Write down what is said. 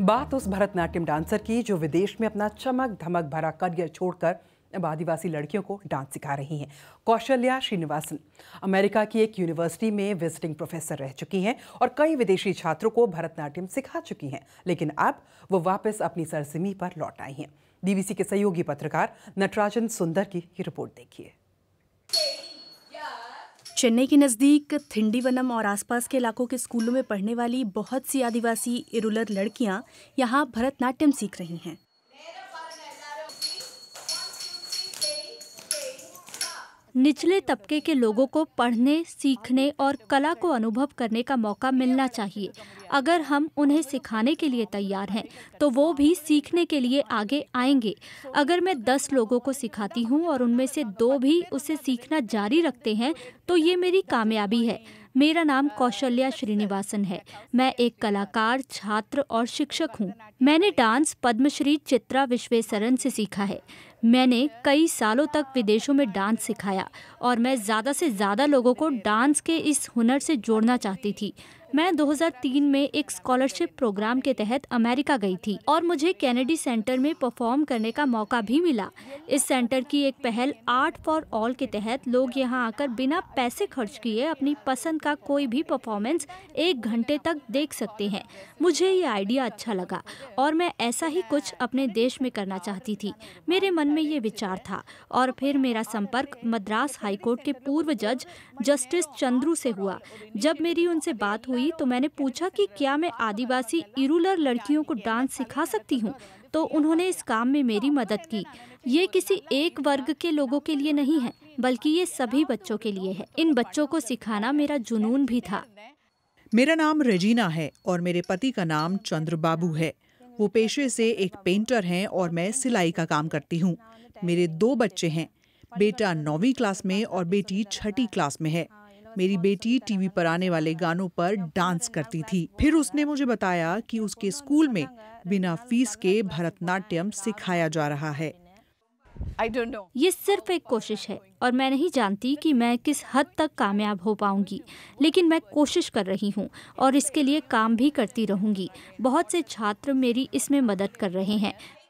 बात उस भरतनाट्यम डांसर की जो विदेश में अपना चमक धमक भरा करियर छोड़कर अब आदिवासी लड़कियों को डांस सिखा रही हैं कौशल्या श्रीनिवासन अमेरिका की एक यूनिवर्सिटी में विजिटिंग प्रोफेसर रह चुकी हैं और कई विदेशी छात्रों को भरतनाट्यम सिखा चुकी हैं लेकिन अब वो वापस अपनी सरजमी पर लौट आई हैं बीबीसी के सहयोगी पत्रकार नटराजन सुंदर की रिपोर्ट देखिए चेन्नई के नज़दीक थिंडीवनम और आसपास के इलाकों के स्कूलों में पढ़ने वाली बहुत सी आदिवासी इरुलर लड़कियां यहां भरतनाट्यम सीख रही हैं निचले तबके के लोगों को पढ़ने सीखने और कला को अनुभव करने का मौका मिलना चाहिए अगर हम उन्हें सिखाने के लिए तैयार हैं तो वो भी सीखने के लिए आगे आएंगे अगर मैं दस लोगों को सिखाती हूँ और उनमें से दो भी उसे सीखना जारी रखते हैं तो ये मेरी कामयाबी है मेरा नाम कौशल्या श्रीनिवासन है मैं एक कलाकार छात्र और शिक्षक हूँ मैंने डांस पद्मश्री चित्रा विश्वेसरन से सीखा है मैंने कई सालों तक विदेशों में डांस सिखाया और मैं ज़्यादा से ज़्यादा लोगों को डांस के इस हुनर से जोड़ना चाहती थी मैं 2003 में एक स्कॉलरशिप प्रोग्राम के तहत अमेरिका गई थी और मुझे कैनेडी सेंटर में परफॉर्म करने का मौका भी मिला इस सेंटर की एक पहल आर्ट फॉर ऑल के तहत लोग यहां आकर बिना पैसे खर्च किए अपनी पसंद का कोई भी परफॉर्मेंस एक घंटे तक देख सकते हैं मुझे ये आइडिया अच्छा लगा और मैं ऐसा ही कुछ अपने देश में करना चाहती थी मेरे मन में ये विचार था और फिर मेरा संपर्क मद्रास हाईकोर्ट के पूर्व जज जस्टिस चंद्रू से हुआ जब मेरी उनसे बात हुई तो मैंने पूछा कि क्या मैं आदिवासी इरुलर लड़कियों को डांस सिखा सकती हूँ तो उन्होंने इस काम में मेरी मदद की ये किसी एक वर्ग के लोगों के लिए नहीं है बल्कि ये सभी बच्चों के लिए है इन बच्चों को सिखाना मेरा जुनून भी था मेरा नाम रेजीना है और मेरे पति का नाम चंद्र बाबू है वो पेशे से एक पेंटर हैं और मैं सिलाई का काम करती हूँ मेरे दो बच्चे हैं बेटा नौवीं क्लास में और बेटी छठी क्लास में है मेरी बेटी टीवी पर आने वाले गानों पर डांस करती थी फिर उसने मुझे बताया कि उसके स्कूल में बिना फीस के भरतनाट्यम सिखाया जा रहा है ये सिर्फ एक कोशिश है और मैं नहीं जानती कि मैं किस हद तक कामयाब हो पाऊंगी लेकिन मैं कोशिश कर रही हूं और इसके लिए काम भी करती रहूंगी बहुत से छात्र मेरी इसमें मदद कर रहे हैं